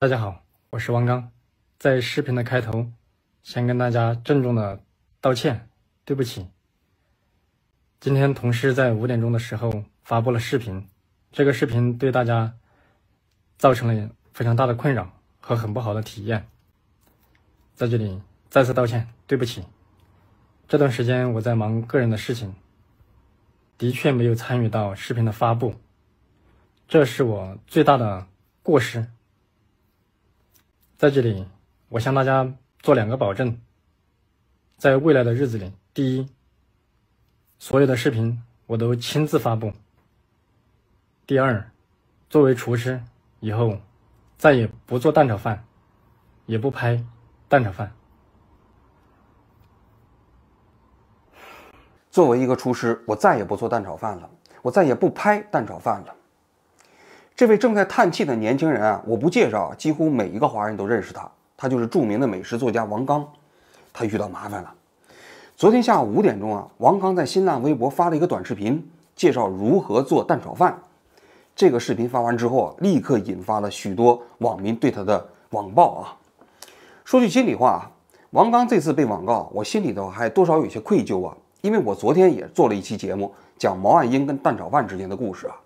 大家好，我是王刚。在视频的开头，先跟大家郑重的道歉，对不起。今天同事在五点钟的时候发布了视频，这个视频对大家造成了非常大的困扰和很不好的体验。在这里再次道歉，对不起。这段时间我在忙个人的事情，的确没有参与到视频的发布，这是我最大的过失。在这里，我向大家做两个保证。在未来的日子里，第一，所有的视频我都亲自发布。第二，作为厨师，以后再也不做蛋炒饭，也不拍蛋炒饭。作为一个厨师，我再也不做蛋炒饭了，我再也不拍蛋炒饭了。这位正在叹气的年轻人啊，我不介绍，几乎每一个华人都认识他，他就是著名的美食作家王刚，他遇到麻烦了。昨天下午五点钟啊，王刚在新浪微博发了一个短视频，介绍如何做蛋炒饭。这个视频发完之后啊，立刻引发了许多网民对他的网暴啊。说句心里话，啊，王刚这次被网告，我心里头还多少有些愧疚啊，因为我昨天也做了一期节目，讲毛岸英跟蛋炒饭之间的故事啊。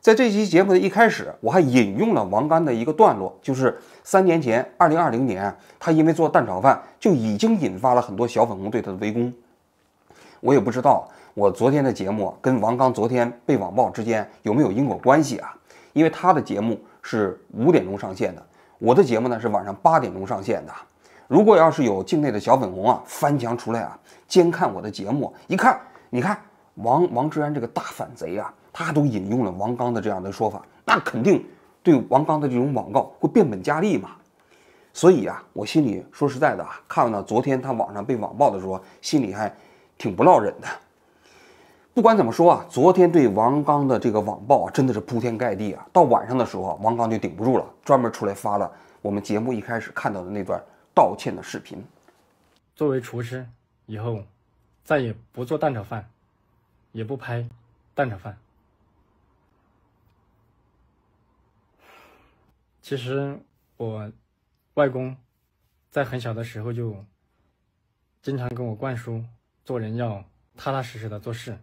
在这期节目的一开始，我还引用了王刚的一个段落，就是三年前，二零二零年，他因为做蛋炒饭就已经引发了很多小粉红对他的围攻。我也不知道我昨天的节目跟王刚昨天被网暴之间有没有因果关系啊？因为他的节目是五点钟上线的，我的节目呢是晚上八点钟上线的。如果要是有境内的小粉红啊翻墙出来啊监看我的节目，一看，你看王王志安这个大反贼啊！他都引用了王刚的这样的说法，那肯定对王刚的这种网暴会变本加厉嘛。所以啊，我心里说实在的，啊，看到昨天他网上被网暴的时候，心里还挺不落忍的。不管怎么说啊，昨天对王刚的这个网暴啊，真的是铺天盖地啊。到晚上的时候，王刚就顶不住了，专门出来发了我们节目一开始看到的那段道歉的视频。作为厨师，以后再也不做蛋炒饭，也不拍蛋炒饭。其实我外公在很小的时候就经常跟我灌输做人要踏踏实实的做事。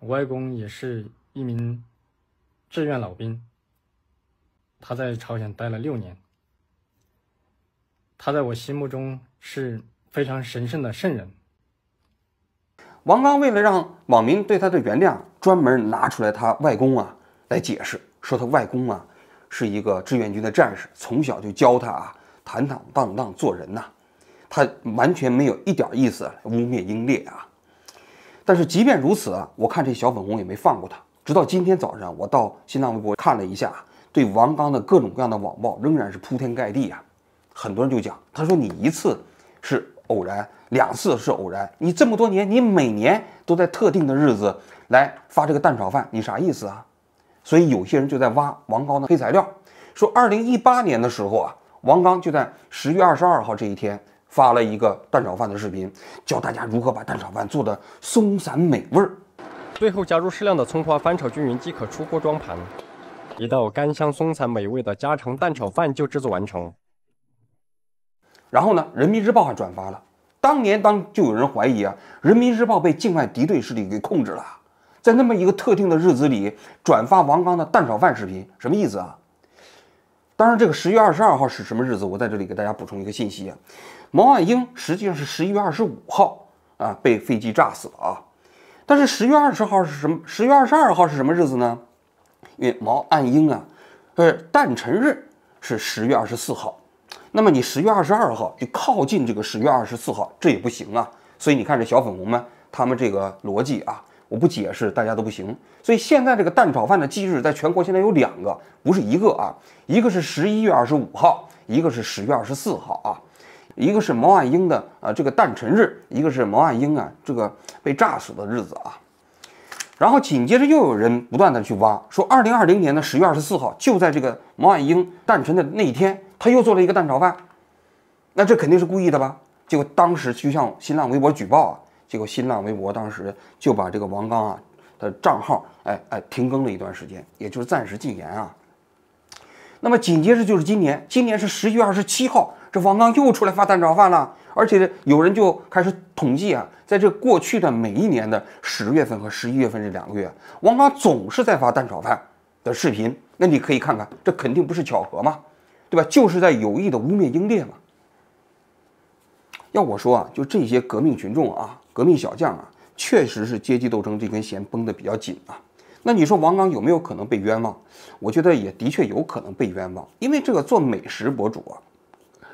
我外公也是一名志愿老兵，他在朝鲜待了六年。他在我心目中是非常神圣的圣人。王刚为了让网民对他的原谅，专门拿出来他外公啊来解释，说他外公啊。是一个志愿军的战士，从小就教他啊，坦坦荡荡做人呐。他完全没有一点意思污蔑英烈啊。但是即便如此啊，我看这小粉红也没放过他。直到今天早上，我到新浪微博看了一下，对王刚的各种各样的网暴仍然是铺天盖地啊。很多人就讲，他说你一次是偶然，两次是偶然，你这么多年，你每年都在特定的日子来发这个蛋炒饭，你啥意思啊？所以有些人就在挖王刚的黑材料，说二零一八年的时候啊，王刚就在十月二十二号这一天发了一个蛋炒饭的视频，教大家如何把蛋炒饭做的松散美味儿。最后加入适量的葱花，翻炒均匀即可出锅装盘。一道干香松散美味的家常蛋炒饭就制作完成。然后呢，《人民日报》还转发了。当年当就有人怀疑啊，《人民日报》被境外敌对势力给控制了。在那么一个特定的日子里转发王刚的蛋炒饭视频，什么意思啊？当然，这个十月二十二号是什么日子？我在这里给大家补充一个信息啊，毛岸英实际上是十一月二十五号啊被飞机炸死了啊。但是十月二十号是什么？十月二十二号是什么日子呢？因为毛岸英啊，呃，诞辰日是十月二十四号，那么你十月二十二号就靠近这个十月二十四号，这也不行啊。所以你看这小粉红们，他们这个逻辑啊。我不解释，大家都不行。所以现在这个蛋炒饭的忌日，在全国现在有两个，不是一个啊，一个是十一月二十五号，一个是十月二十四号啊，一个是毛岸英的呃这个诞辰日，一个是毛岸英啊这个被炸死的日子啊。然后紧接着又有人不断的去挖，说二零二零年的十月二十四号，就在这个毛岸英诞辰的那一天，他又做了一个蛋炒饭，那这肯定是故意的吧？结果当时就向新浪微博举报啊。结果，新浪微博当时就把这个王刚啊的账号，哎哎，停更了一段时间，也就是暂时禁言啊。那么紧接着就是今年，今年是十月二十七号，这王刚又出来发蛋炒饭了，而且有人就开始统计啊，在这过去的每一年的十月份和十一月份这两个月，王刚总是在发蛋炒饭的视频。那你可以看看，这肯定不是巧合嘛，对吧？就是在有意的污蔑英烈嘛。要我说啊，就这些革命群众啊！革命小将啊，确实是阶级斗争这根弦绷得比较紧啊。那你说王刚有没有可能被冤枉？我觉得也的确有可能被冤枉，因为这个做美食博主啊，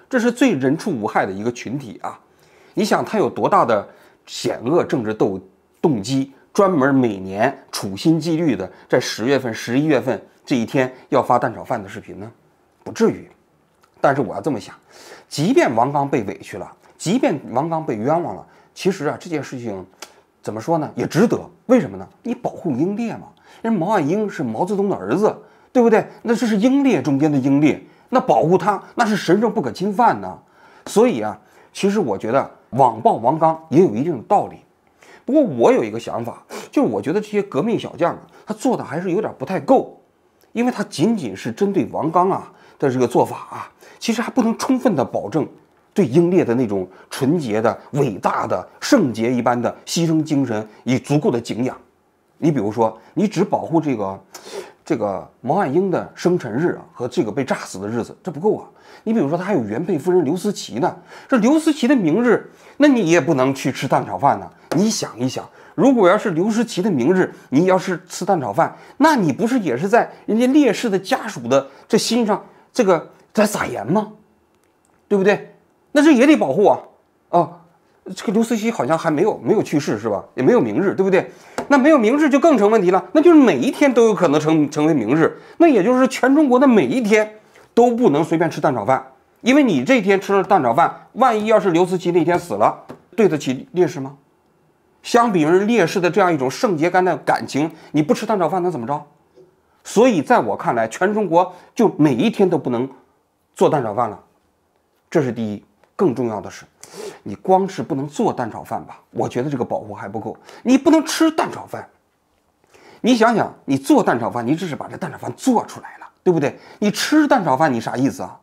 这是最人畜无害的一个群体啊。你想他有多大的险恶政治斗动机，专门每年处心积虑的在十月份、十一月份这一天要发蛋炒饭的视频呢？不至于。但是我要这么想，即便王刚被委屈了，即便王刚被冤枉了。其实啊，这件事情怎么说呢，也值得。为什么呢？你保护英烈嘛，人毛岸英是毛泽东的儿子，对不对？那这是英烈中间的英烈，那保护他那是神圣不可侵犯的。所以啊，其实我觉得网暴王刚也有一定的道理。不过我有一个想法，就是我觉得这些革命小将他做的还是有点不太够，因为他仅仅是针对王刚啊的这个做法啊，其实还不能充分的保证。对英烈的那种纯洁的、伟大的、圣洁一般的牺牲精神，以足够的敬仰。你比如说，你只保护这个，这个毛岸英的生辰日啊和这个被炸死的日子，这不够啊。你比如说，他还有原配夫人刘思齐呢，这刘思齐的明日，那你也不能去吃蛋炒饭呢。你想一想，如果要是刘思齐的明日，你要是吃蛋炒饭，那你不是也是在人家烈士的家属的这心上这个在撒盐吗？对不对？那这也得保护啊！啊，这个刘思齐好像还没有没有去世是吧？也没有明日，对不对？那没有明日就更成问题了。那就是每一天都有可能成成为明日。那也就是全中国的每一天都不能随便吃蛋炒饭，因为你这一天吃了蛋炒饭，万一要是刘思齐那天死了，对得起烈士吗？相比于烈士的这样一种圣洁感的感情，你不吃蛋炒饭能怎么着？所以在我看来，全中国就每一天都不能做蛋炒饭了，这是第一。更重要的是，你光是不能做蛋炒饭吧？我觉得这个保护还不够。你不能吃蛋炒饭。你想想，你做蛋炒饭，你只是把这蛋炒饭做出来了，对不对？你吃蛋炒饭，你啥意思啊？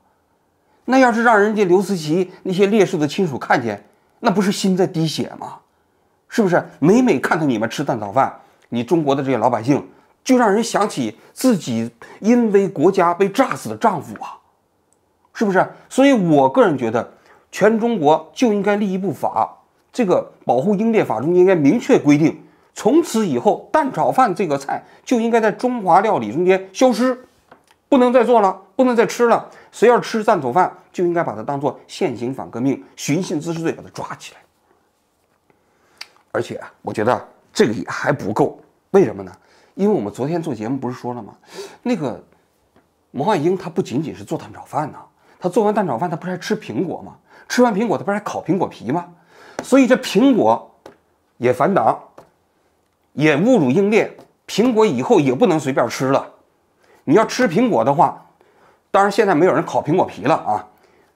那要是让人家刘思齐那些烈士的亲属看见，那不是心在滴血吗？是不是？每每看到你们吃蛋炒饭，你中国的这些老百姓，就让人想起自己因为国家被炸死的丈夫啊，是不是？所以我个人觉得。全中国就应该立一部法，这个保护英烈法中间应该明确规定，从此以后蛋炒饭这个菜就应该在中华料理中间消失，不能再做了，不能再吃了。谁要是吃蛋炒饭，就应该把它当做现行反革命、寻衅滋事罪把它抓起来。而且啊，我觉得这个也还不够，为什么呢？因为我们昨天做节目不是说了吗？那个毛岸英他不仅仅是做蛋炒饭呐，他做完蛋炒饭，他不是还吃苹果吗？吃完苹果，它不是还烤苹果皮吗？所以这苹果也反党，也侮辱英烈。苹果以后也不能随便吃了。你要吃苹果的话，当然现在没有人烤苹果皮了啊。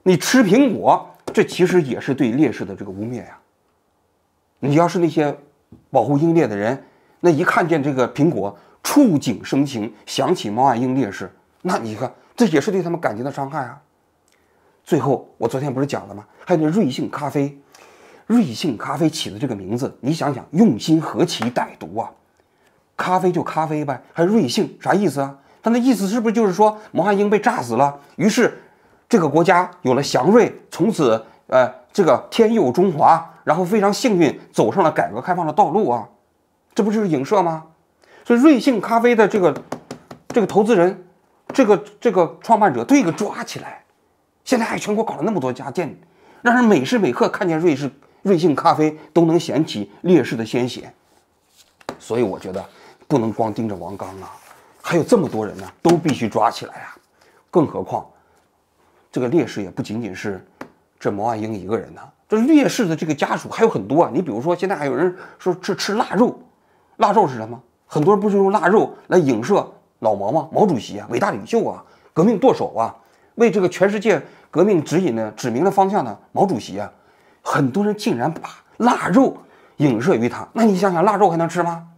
你吃苹果，这其实也是对烈士的这个污蔑呀。你要是那些保护英烈的人，那一看见这个苹果，触景生情，想起毛岸英烈士，那你看，这也是对他们感情的伤害啊。最后，我昨天不是讲了吗？还有那瑞幸咖啡，瑞幸咖啡起的这个名字，你想想，用心何其歹毒啊！咖啡就咖啡呗，还瑞幸啥意思啊？他那意思是不是就是说毛岸英被炸死了？于是这个国家有了祥瑞，从此呃，这个天佑中华，然后非常幸运走上了改革开放的道路啊！这不就是影射吗？所以瑞幸咖啡的这个这个投资人，这个这个创办者，都给抓起来。现在还全国搞了那么多家店，让人每时每刻看见瑞士瑞幸咖啡都能掀起烈士的鲜血，所以我觉得不能光盯着王刚啊，还有这么多人呢，都必须抓起来啊。更何况，这个烈士也不仅仅是这毛岸英一个人呢，这烈士的这个家属还有很多啊。你比如说，现在还有人说吃吃腊肉，腊肉是什么？很多人不是用腊肉来影射老毛吗？毛主席啊，伟大领袖啊，革命舵手啊！为这个全世界革命指引呢，指明了方向呢。毛主席啊，很多人竟然把腊肉影射于他。那你想想，腊肉还能吃吗？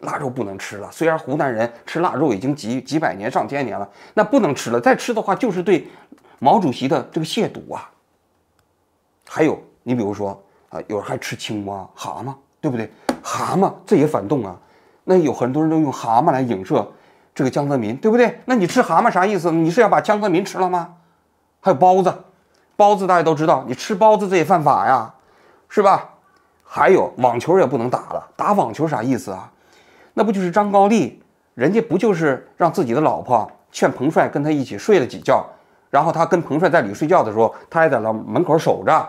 腊肉不能吃了。虽然湖南人吃腊肉已经几几百年、上千年了，那不能吃了。再吃的话，就是对毛主席的这个亵渎啊。还有，你比如说啊，有人还吃青蛙、蛤蟆，对不对？蛤蟆这也反动啊。那有很多人都用蛤蟆来影射。这个江泽民对不对？那你吃蛤蟆啥意思？你是要把江泽民吃了吗？还有包子，包子大家都知道，你吃包子这也犯法呀，是吧？还有网球也不能打了，打网球啥意思啊？那不就是张高丽，人家不就是让自己的老婆劝彭帅跟他一起睡了几觉，然后他跟彭帅在里睡觉的时候，他还在那门口守着，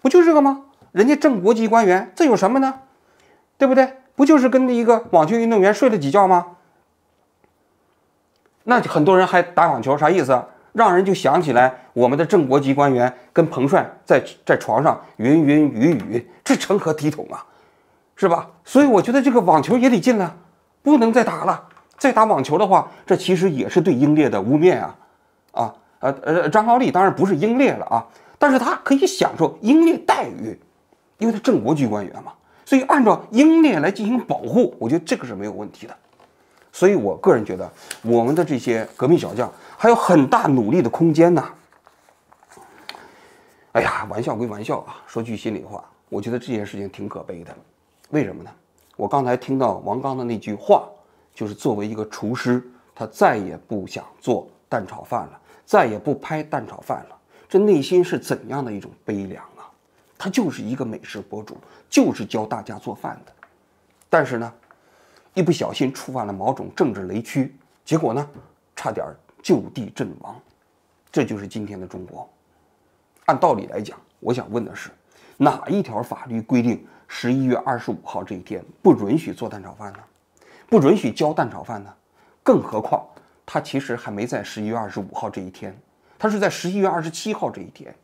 不就这个吗？人家正国级官员这有什么呢？对不对？不就是跟一个网球运动员睡了几觉吗？那很多人还打网球，啥意思？让人就想起来我们的正国级官员跟彭帅在在床上云云雨雨，这成何体统啊？是吧？所以我觉得这个网球也得禁了，不能再打了。再打网球的话，这其实也是对英烈的污蔑啊！啊，呃呃，张高丽当然不是英烈了啊，但是他可以享受英烈待遇，因为他正国级官员嘛，所以按照英烈来进行保护，我觉得这个是没有问题的。所以，我个人觉得，我们的这些革命小将还有很大努力的空间呢。哎呀，玩笑归玩笑啊，说句心里话，我觉得这件事情挺可悲的。为什么呢？我刚才听到王刚的那句话，就是作为一个厨师，他再也不想做蛋炒饭了，再也不拍蛋炒饭了。这内心是怎样的一种悲凉啊？他就是一个美食博主，就是教大家做饭的，但是呢？一不小心触犯了某种政治雷区，结果呢，差点就地阵亡。这就是今天的中国。按道理来讲，我想问的是，哪一条法律规定十一月二十五号这一天不允许做蛋炒饭呢？不允许交蛋炒饭呢？更何况，他其实还没在十一月二十五号这一天，他是在十一月二十七号这一天，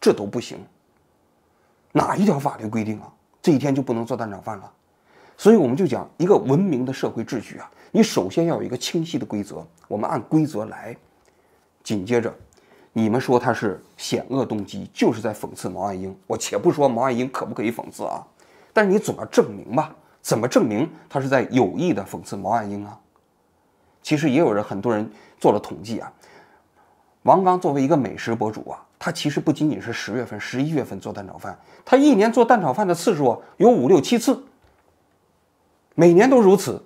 这都不行。哪一条法律规定啊？这一天就不能做蛋炒饭了？所以我们就讲一个文明的社会秩序啊，你首先要有一个清晰的规则，我们按规则来。紧接着，你们说他是险恶动机，就是在讽刺毛岸英。我且不说毛岸英可不可以讽刺啊，但是你总要证明吧？怎么证明他是在有意的讽刺毛岸英啊？其实也有人很多人做了统计啊，王刚作为一个美食博主啊，他其实不仅仅是十月份、十一月份做蛋炒饭，他一年做蛋炒饭的次数有五六七次。每年都如此，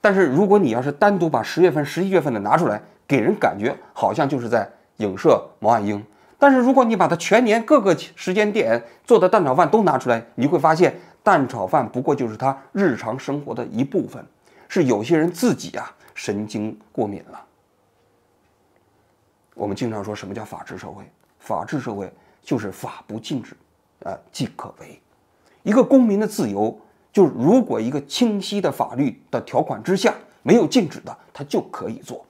但是如果你要是单独把十月份、十一月份的拿出来，给人感觉好像就是在影射毛岸英。但是如果你把他全年各个时间点做的蛋炒饭都拿出来，你会发现蛋炒饭不过就是他日常生活的一部分，是有些人自己啊神经过敏了。我们经常说什么叫法治社会？法治社会就是法不禁止，呃，即可为。一个公民的自由。就是如果一个清晰的法律的条款之下没有禁止的，他就可以做。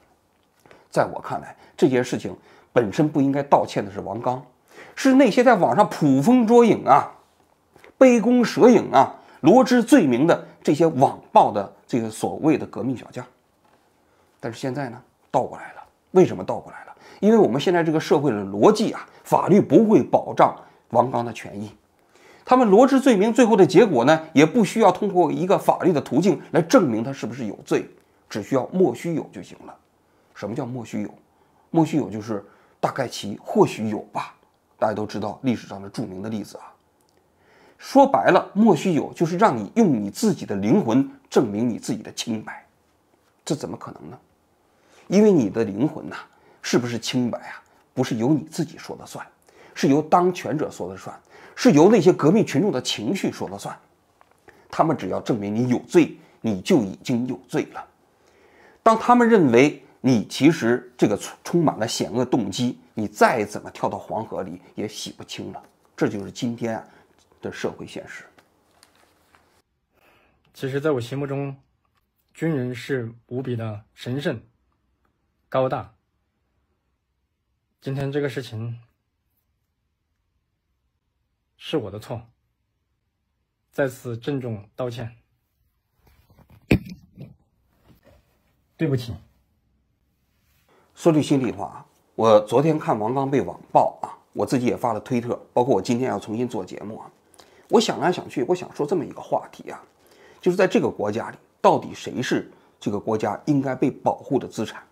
在我看来，这些事情本身不应该道歉的是王刚，是那些在网上捕风捉影啊、杯弓蛇影啊、罗织罪名的这些网暴的这个所谓的革命小将。但是现在呢，倒过来了。为什么倒过来了？因为我们现在这个社会的逻辑啊，法律不会保障王刚的权益。他们罗织罪名，最后的结果呢，也不需要通过一个法律的途径来证明他是不是有罪，只需要莫须有就行了。什么叫莫须有？莫须有就是大概其或许有吧。大家都知道历史上的著名的例子啊。说白了，莫须有就是让你用你自己的灵魂证明你自己的清白，这怎么可能呢？因为你的灵魂呐，是不是清白啊，不是由你自己说了算，是由当权者说了算。是由那些革命群众的情绪说了算，他们只要证明你有罪，你就已经有罪了。当他们认为你其实这个充满了险恶动机，你再怎么跳到黄河里也洗不清了。这就是今天的社会现实。其实，在我心目中，军人是无比的神圣、高大。今天这个事情。是我的错，再次郑重道歉。对不起。说句心里话，我昨天看王刚被网暴啊，我自己也发了推特，包括我今天要重新做节目啊。我想来想去，我想说这么一个话题啊，就是在这个国家里，到底谁是这个国家应该被保护的资产，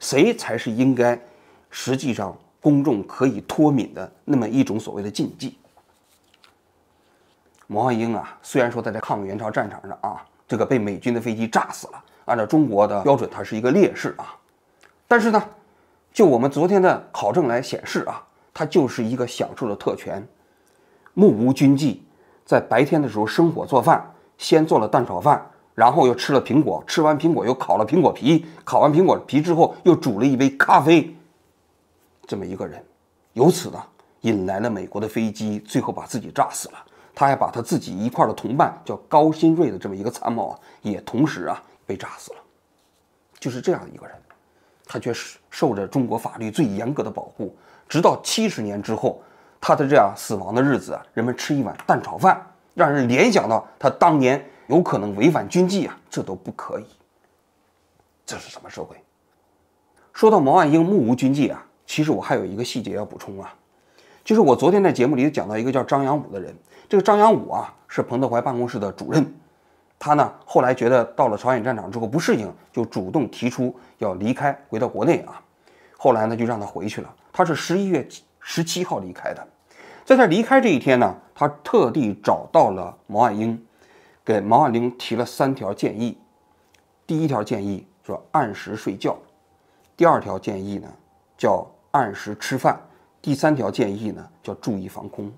谁才是应该，实际上公众可以脱敏的那么一种所谓的禁忌。毛岸英啊，虽然说在这抗美援朝战场上啊，这个被美军的飞机炸死了。按照中国的标准，他是一个烈士啊。但是呢，就我们昨天的考证来显示啊，他就是一个享受了特权，目无军纪，在白天的时候生火做饭，先做了蛋炒饭，然后又吃了苹果，吃完苹果又烤了苹果皮，烤完苹果皮之后又煮了一杯咖啡，这么一个人，由此呢引来了美国的飞机，最后把自己炸死了。他还把他自己一块的同伴叫高新瑞的这么一个参谋啊，也同时啊被炸死了。就是这样一个人，他却是受着中国法律最严格的保护，直到七十年之后，他的这样死亡的日子啊，人们吃一碗蛋炒饭，让人联想到他当年有可能违反军纪啊，这都不可以。这是什么社会？说到毛岸英目无军纪啊，其实我还有一个细节要补充啊。就是我昨天在节目里讲到一个叫张杨武的人，这个张杨武啊是彭德怀办公室的主任，他呢后来觉得到了朝鲜战场之后不适应，就主动提出要离开，回到国内啊。后来呢就让他回去了，他是十一月十七号离开的。在他离开这一天呢，他特地找到了毛岸英，给毛岸英提了三条建议。第一条建议说按时睡觉，第二条建议呢叫按时吃饭。第三条建议呢，叫注意防空。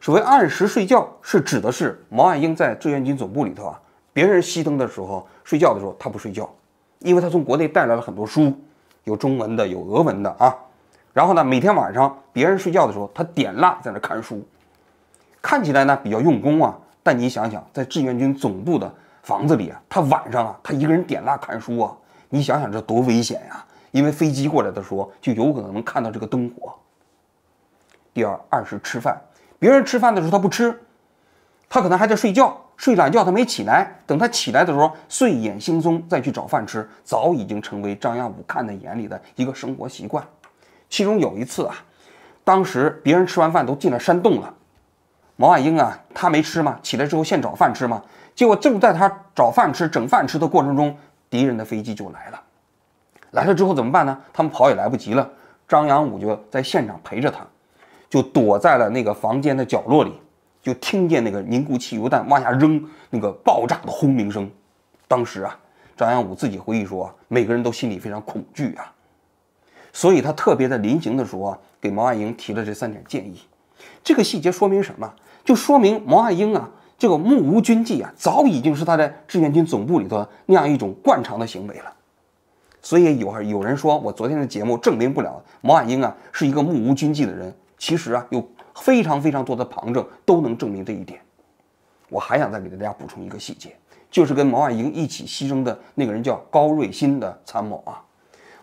所谓按时睡觉，是指的是毛岸英在志愿军总部里头啊，别人熄灯的时候睡觉的时候，他不睡觉，因为他从国内带来了很多书，有中文的，有俄文的啊。然后呢，每天晚上别人睡觉的时候，他点蜡在那看书，看起来呢比较用功啊。但你想想，在志愿军总部的房子里啊，他晚上啊，他一个人点蜡看书啊，你想想这多危险呀！因为飞机过来的时候，就有可能能看到这个灯火。第二，二是吃饭。别人吃饭的时候，他不吃，他可能还在睡觉，睡懒觉，他没起来。等他起来的时候，睡眼惺忪，再去找饭吃，早已经成为张杨武看在眼里的一个生活习惯。其中有一次啊，当时别人吃完饭都进了山洞了，毛岸英啊，他没吃嘛，起来之后现找饭吃嘛。结果正在他找饭吃、整饭吃的过程中，敌人的飞机就来了。来了之后怎么办呢？他们跑也来不及了。张扬武就在现场陪着他。就躲在了那个房间的角落里，就听见那个凝固汽油弹往下扔，那个爆炸的轰鸣声。当时啊，张杨武自己回忆说，每个人都心里非常恐惧啊，所以他特别在临行的时候啊，给毛岸英提了这三点建议。这个细节说明什么？就说明毛岸英啊，这个目无军纪啊，早已经是他在志愿军总部里头那样一种惯常的行为了。所以有有人说，我昨天的节目证明不了毛岸英啊是一个目无军纪的人。其实啊，有非常非常多的旁证都能证明这一点。我还想再给大家补充一个细节，就是跟毛岸英一起牺牲的那个人叫高瑞欣的参谋啊。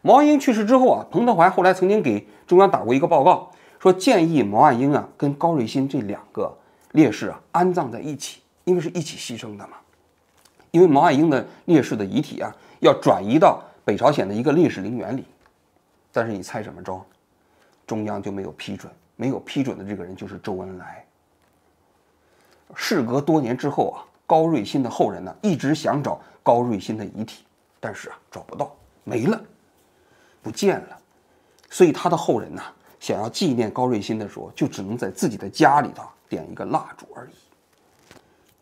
毛岸英去世之后啊，彭德怀后来曾经给中央打过一个报告，说建议毛岸英啊跟高瑞欣这两个烈士啊安葬在一起，因为是一起牺牲的嘛。因为毛岸英的烈士的遗体啊要转移到北朝鲜的一个烈士陵园里，但是你猜怎么着？中央就没有批准。没有批准的这个人就是周恩来。事隔多年之后啊，高瑞新的后人呢一直想找高瑞新的遗体，但是啊找不到，没了，不见了。所以他的后人呢想要纪念高瑞新的时候，就只能在自己的家里头点一个蜡烛而已。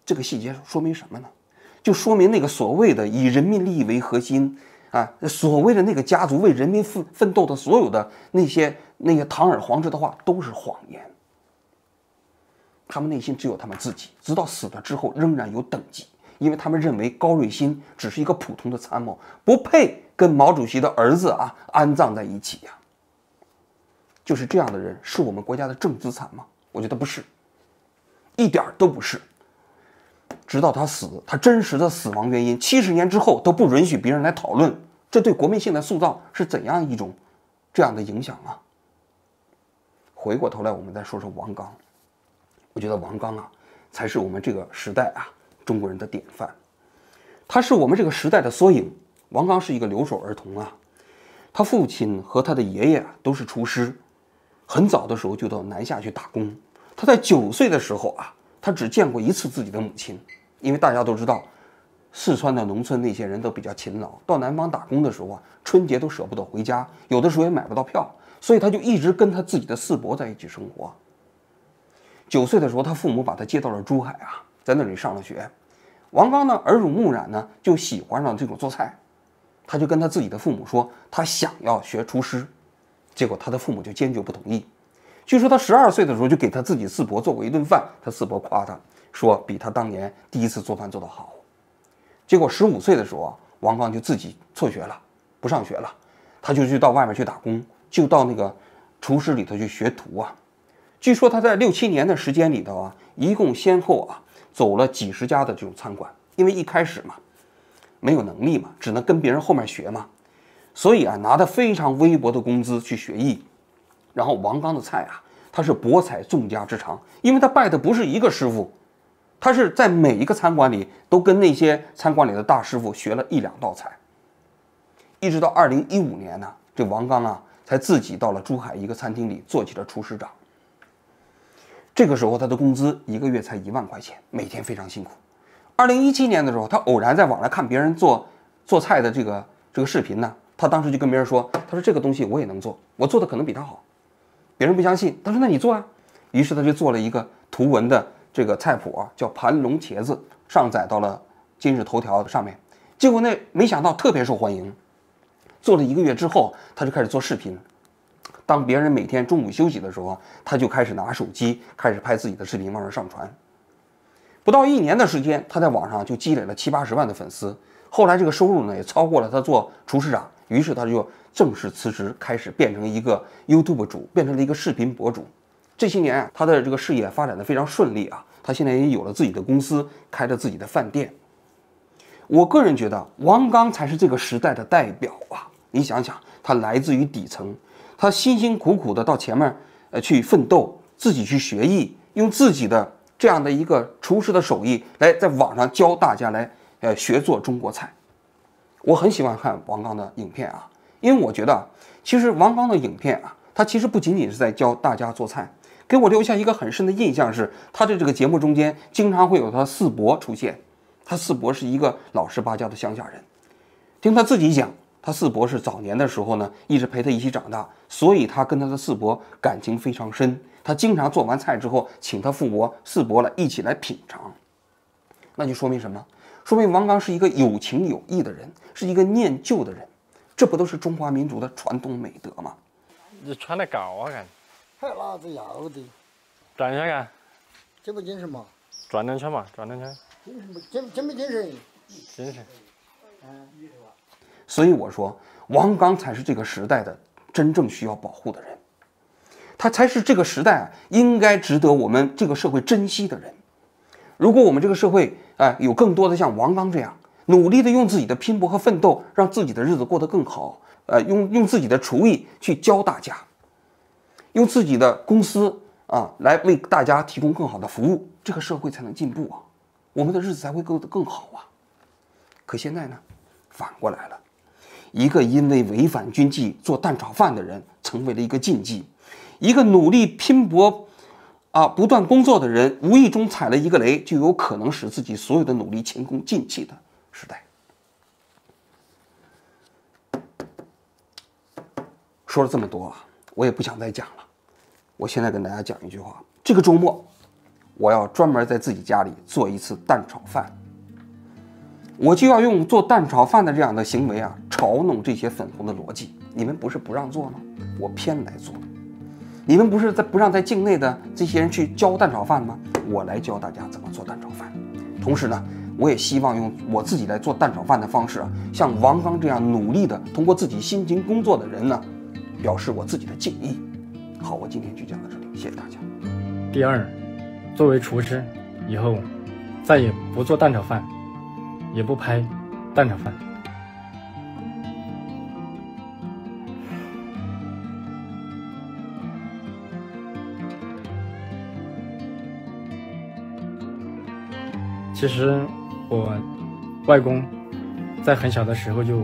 这个细节说明什么呢？就说明那个所谓的以人民利益为核心。啊，所谓的那个家族为人民奋奋斗的所有的那些那些堂而皇之的话都是谎言。他们内心只有他们自己，直到死了之后仍然有等级，因为他们认为高瑞欣只是一个普通的参谋，不配跟毛主席的儿子啊安葬在一起呀。就是这样的人，是我们国家的正资产吗？我觉得不是，一点都不是。直到他死，他真实的死亡原因，七十年之后都不允许别人来讨论，这对国民性的塑造是怎样一种这样的影响啊？回过头来，我们再说说王刚，我觉得王刚啊，才是我们这个时代啊中国人的典范，他是我们这个时代的缩影。王刚是一个留守儿童啊，他父亲和他的爷爷都是厨师，很早的时候就到南下去打工。他在九岁的时候啊。他只见过一次自己的母亲，因为大家都知道，四川的农村那些人都比较勤劳，到南方打工的时候啊，春节都舍不得回家，有的时候也买不到票，所以他就一直跟他自己的四伯在一起生活。九岁的时候，他父母把他接到了珠海啊，在那里上了学。王刚呢，耳濡目染呢，就喜欢上这种做菜，他就跟他自己的父母说，他想要学厨师，结果他的父母就坚决不同意。据说他十二岁的时候就给他自己四伯做过一顿饭，他四伯夸他说比他当年第一次做饭做得好。结果十五岁的时候，王刚就自己辍学了，不上学了，他就去到外面去打工，就到那个厨师里头去学徒啊。据说他在六七年的时间里头啊，一共先后啊走了几十家的这种餐馆，因为一开始嘛，没有能力嘛，只能跟别人后面学嘛，所以啊，拿的非常微薄的工资去学艺。然后王刚的菜啊，他是博采众家之长，因为他拜的不是一个师傅，他是在每一个餐馆里都跟那些餐馆里的大师傅学了一两道菜。一直到二零一五年呢，这王刚啊才自己到了珠海一个餐厅里做起了厨师长。这个时候他的工资一个月才一万块钱，每天非常辛苦。二零一七年的时候，他偶然在网来看别人做做菜的这个这个视频呢，他当时就跟别人说，他说这个东西我也能做，我做的可能比他好。别人不相信，他说：“那你做啊。”于是他就做了一个图文的这个菜谱，叫“盘龙茄子”，上载到了今日头条上面。结果那没想到特别受欢迎。做了一个月之后，他就开始做视频。当别人每天中午休息的时候，他就开始拿手机开始拍自己的视频，往上上传。不到一年的时间，他在网上就积累了七八十万的粉丝。后来这个收入呢也超过了他做厨师长，于是他就。正式辞职，开始变成一个 YouTube 主，变成了一个视频博主。这些年啊，他的这个事业发展的非常顺利啊。他现在也有了自己的公司，开着自己的饭店。我个人觉得，王刚才是这个时代的代表啊！你想想，他来自于底层，他辛辛苦苦的到前面，呃，去奋斗，自己去学艺，用自己的这样的一个厨师的手艺来在网上教大家来，呃，学做中国菜。我很喜欢看王刚的影片啊。因为我觉得啊，其实王刚的影片啊，他其实不仅仅是在教大家做菜。给我留下一个很深的印象是，他的这个节目中间经常会有他四伯出现。他四伯是一个老实巴交的乡下人，听他自己讲，他四伯是早年的时候呢，一直陪他一起长大，所以他跟他的四伯感情非常深。他经常做完菜之后，请他四伯、四伯来一起来品尝。那就说明什么？说明王刚是一个有情有义的人，是一个念旧的人。这不都是中华民族的传统美德吗？你穿的高啊，干，还哪子要的？转一下看，不精神嘛？转两圈嘛，转两圈。精不精？精不精神？精神。嗯，你说。所以我说，王刚才是这个时代的真正需要保护的人，他才是这个时代应该值得我们这个社会珍惜的人。如果我们这个社会哎，有更多的像王刚这样。努力的用自己的拼搏和奋斗，让自己的日子过得更好。呃，用用自己的厨艺去教大家，用自己的公司啊来为大家提供更好的服务，这个社会才能进步啊，我们的日子才会过得更好啊。可现在呢，反过来了，一个因为违反军纪做蛋炒饭的人成为了一个禁忌，一个努力拼搏啊不断工作的人，无意中踩了一个雷，就有可能使自己所有的努力前功尽弃的。时代说了这么多啊，我也不想再讲了。我现在跟大家讲一句话：这个周末我要专门在自己家里做一次蛋炒饭。我就要用做蛋炒饭的这样的行为啊，嘲弄这些粉红的逻辑。你们不是不让做吗？我偏来做。你们不是在不让在境内的这些人去教蛋炒饭吗？我来教大家怎么做蛋炒饭。同时呢。我也希望用我自己来做蛋炒饭的方式啊，像王刚这样努力的通过自己辛勤工作的人呢，表示我自己的敬意。好，我今天就讲到这里，谢谢大家。第二，作为厨师，以后再也不做蛋炒饭，也不拍蛋炒饭。其实。我外公在很小的时候就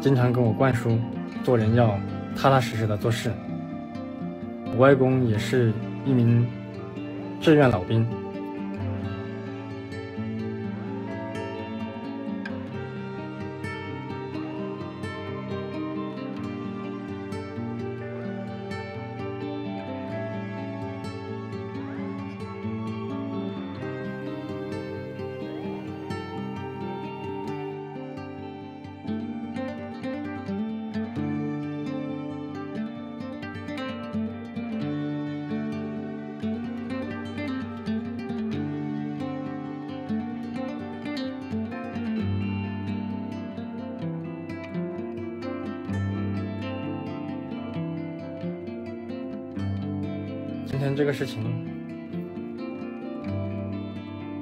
经常跟我灌输做人要踏踏实实的做事。我外公也是一名志愿老兵。今天这个事情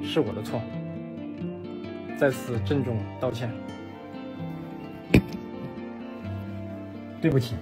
是我的错，再次郑重道歉，对不起。